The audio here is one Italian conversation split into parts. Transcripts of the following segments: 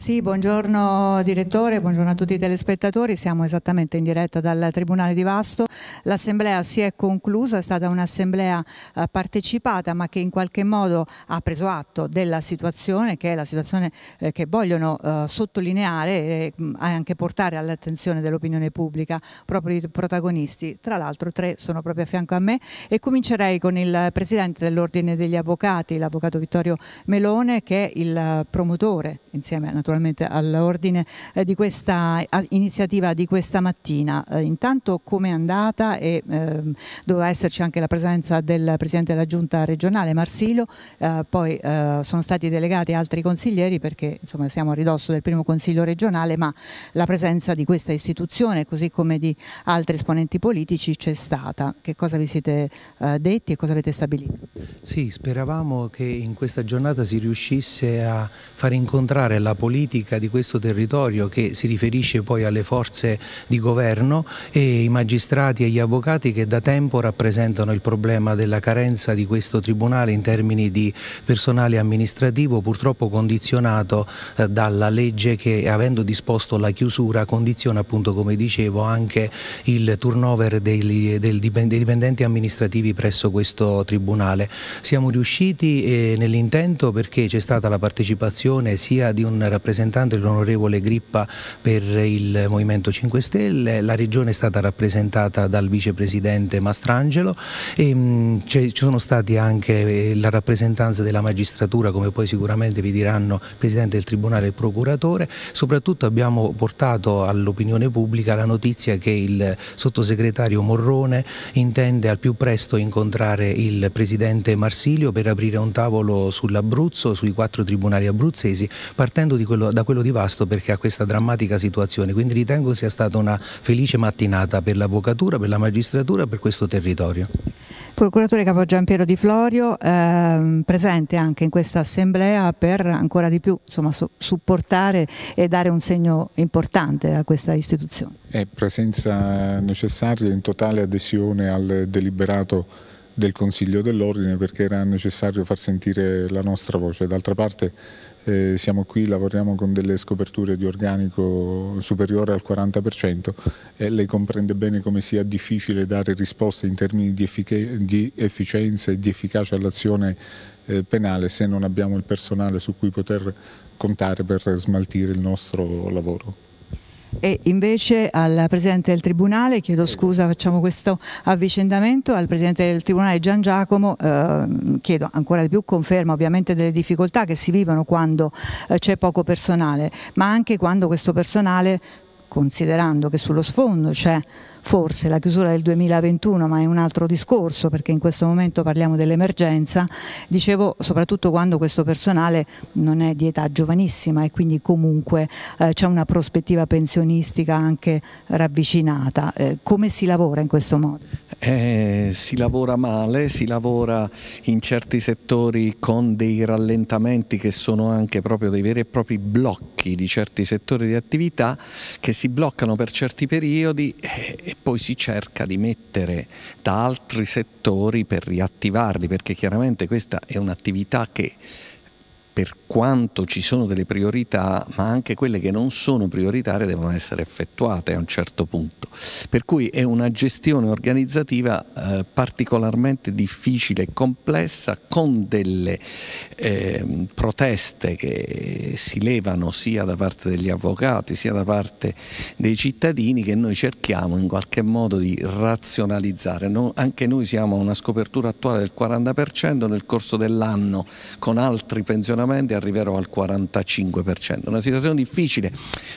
Sì, buongiorno direttore, buongiorno a tutti i telespettatori, siamo esattamente in diretta dal Tribunale di Vasto, l'assemblea si è conclusa, è stata un'assemblea eh, partecipata ma che in qualche modo ha preso atto della situazione che è la situazione eh, che vogliono eh, sottolineare e mm, anche portare all'attenzione dell'opinione pubblica proprio i protagonisti, tra l'altro tre sono proprio a fianco a me e comincerei con il Presidente dell'Ordine degli Avvocati, l'Avvocato Vittorio Melone che è il promotore insieme a naturalmente all'ordine eh, di questa iniziativa di questa mattina. Eh, intanto come è andata e ehm, doveva esserci anche la presenza del Presidente della Giunta regionale Marsilo, eh, poi eh, sono stati delegati altri consiglieri perché insomma, siamo a ridosso del primo Consiglio regionale, ma la presenza di questa istituzione così come di altri esponenti politici c'è stata. Che cosa vi siete eh, detti e cosa avete stabilito? Sì, speravamo che in questa giornata si riuscisse a far incontrare la politica politica di questo territorio che si riferisce poi alle forze di governo e i magistrati e gli avvocati che da tempo rappresentano il problema della carenza di questo tribunale in termini di personale amministrativo purtroppo condizionato eh, dalla legge che avendo disposto la chiusura condiziona appunto come dicevo anche il turnover dei, dei dipendenti amministrativi presso questo tribunale. Siamo riusciti eh, nell'intento perché c'è stata la partecipazione sia di un rappresentante rappresentante l'onorevole Grippa per il Movimento 5 Stelle, la regione è stata rappresentata dal vicepresidente Mastrangelo e mh, mm, ci sono stati anche eh, la rappresentanza della magistratura come poi sicuramente vi diranno il presidente del Tribunale e il procuratore, soprattutto abbiamo portato all'opinione pubblica la notizia che il sottosegretario Morrone intende al più presto incontrare il presidente Marsilio per aprire un tavolo sull'Abruzzo, sui quattro tribunali abruzzesi, partendo di quello quello, da quello di Vasto perché ha questa drammatica situazione. Quindi ritengo sia stata una felice mattinata per l'avvocatura, per la magistratura, per questo territorio. Procuratore Capo Giampiero Di Florio, ehm, presente anche in questa assemblea per ancora di più insomma, so, supportare e dare un segno importante a questa istituzione. È presenza necessaria in totale adesione al deliberato del Consiglio dell'Ordine perché era necessario far sentire la nostra voce. D'altra parte eh, siamo qui, lavoriamo con delle scoperture di organico superiore al 40% e lei comprende bene come sia difficile dare risposte in termini di, di efficienza e di efficacia all'azione eh, penale se non abbiamo il personale su cui poter contare per smaltire il nostro lavoro. E invece al Presidente del Tribunale, chiedo scusa, facciamo questo avvicendamento, al Presidente del Tribunale Gian Giacomo eh, chiedo ancora di più conferma ovviamente delle difficoltà che si vivono quando eh, c'è poco personale, ma anche quando questo personale considerando che sullo sfondo c'è forse la chiusura del 2021, ma è un altro discorso perché in questo momento parliamo dell'emergenza, dicevo soprattutto quando questo personale non è di età giovanissima e quindi comunque eh, c'è una prospettiva pensionistica anche ravvicinata. Eh, come si lavora in questo modo? Eh, si lavora male, si lavora in certi settori con dei rallentamenti che sono anche proprio dei veri e propri blocchi di certi settori di attività che si bloccano per certi periodi e, eh, e poi si cerca di mettere da altri settori per riattivarli perché chiaramente questa è un'attività che per quanto ci sono delle priorità, ma anche quelle che non sono prioritarie devono essere effettuate a un certo punto. Per cui è una gestione organizzativa eh, particolarmente difficile e complessa con delle eh, proteste che si levano sia da parte degli avvocati sia da parte dei cittadini che noi cerchiamo in qualche modo di razionalizzare. No, anche noi siamo a una scopertura attuale del 40%, nel corso dell'anno con altri pensionamenti sicuramente arriverò al 45%. Una situazione difficile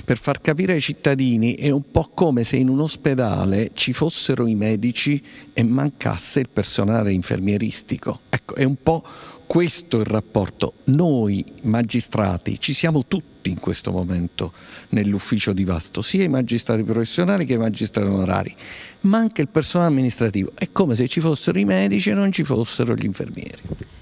per far capire ai cittadini è un po' come se in un ospedale ci fossero i medici e mancasse il personale infermieristico. Ecco, è un po' questo il rapporto. Noi magistrati ci siamo tutti in questo momento nell'ufficio di Vasto, sia i magistrati professionali che i magistrati onorari, ma anche il personale amministrativo. È come se ci fossero i medici e non ci fossero gli infermieri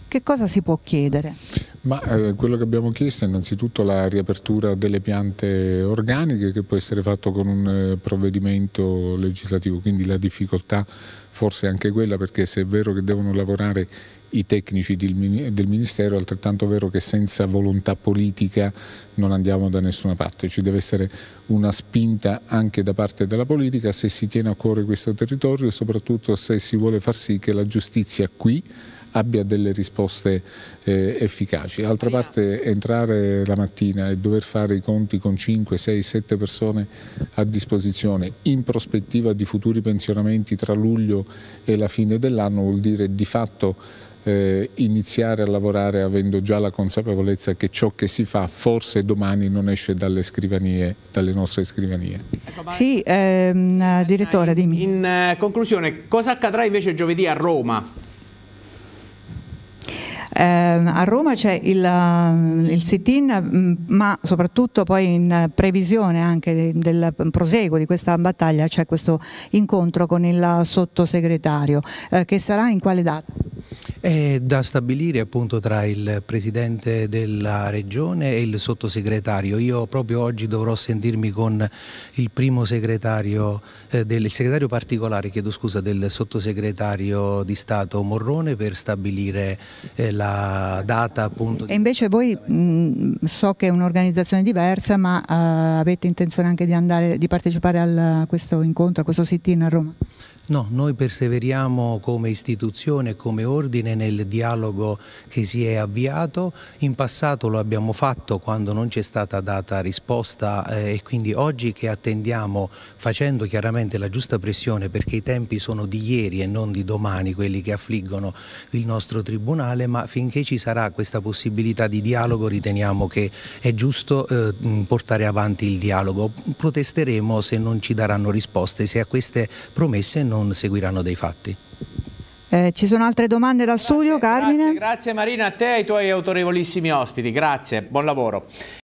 che cosa si può chiedere? Ma, eh, quello che abbiamo chiesto è innanzitutto la riapertura delle piante organiche che può essere fatto con un eh, provvedimento legislativo, quindi la difficoltà forse è anche quella perché se è vero che devono lavorare i tecnici del Ministero, è altrettanto vero che senza volontà politica non andiamo da nessuna parte, ci deve essere una spinta anche da parte della politica se si tiene a cuore questo territorio e soprattutto se si vuole far sì che la giustizia qui abbia delle risposte eh, efficaci. D'altra parte entrare la mattina e dover fare i conti con 5, 6, 7 persone a disposizione in prospettiva di futuri pensionamenti tra luglio e la fine dell'anno vuol dire di fatto eh, iniziare a lavorare avendo già la consapevolezza che ciò che si fa forse domani non esce dalle, scrivanie, dalle nostre scrivanie. Ecco, sì, ehm, direttore, dimmi. In eh, conclusione, cosa accadrà invece giovedì a Roma? Eh, a Roma c'è il, ehm, il sit-in, mm, ma soprattutto poi in previsione anche del proseguo di questa battaglia c'è questo incontro con il sottosegretario, eh, che sarà in quale data? È da stabilire appunto tra il Presidente della Regione e il Sottosegretario. Io proprio oggi dovrò sentirmi con il primo segretario, eh, del, segretario particolare chiedo scusa, del Sottosegretario di Stato Morrone per stabilire eh, la data appunto. E invece voi mh, so che è un'organizzazione diversa ma eh, avete intenzione anche di, andare, di partecipare al, a questo incontro, a questo sit-in a Roma? No, noi perseveriamo come istituzione, come ordine nel dialogo che si è avviato. In passato lo abbiamo fatto quando non ci è stata data risposta eh, e quindi oggi che attendiamo facendo chiaramente la giusta pressione perché i tempi sono di ieri e non di domani quelli che affliggono il nostro Tribunale, ma finché ci sarà questa possibilità di dialogo riteniamo che è giusto eh, portare avanti il dialogo. Protesteremo se non ci daranno risposte, se a queste promesse non non seguiranno dei fatti. Eh, ci sono altre domande da studio, grazie, Carmine? Grazie, grazie Marina, a te e ai tuoi autorevolissimi ospiti, grazie, buon lavoro.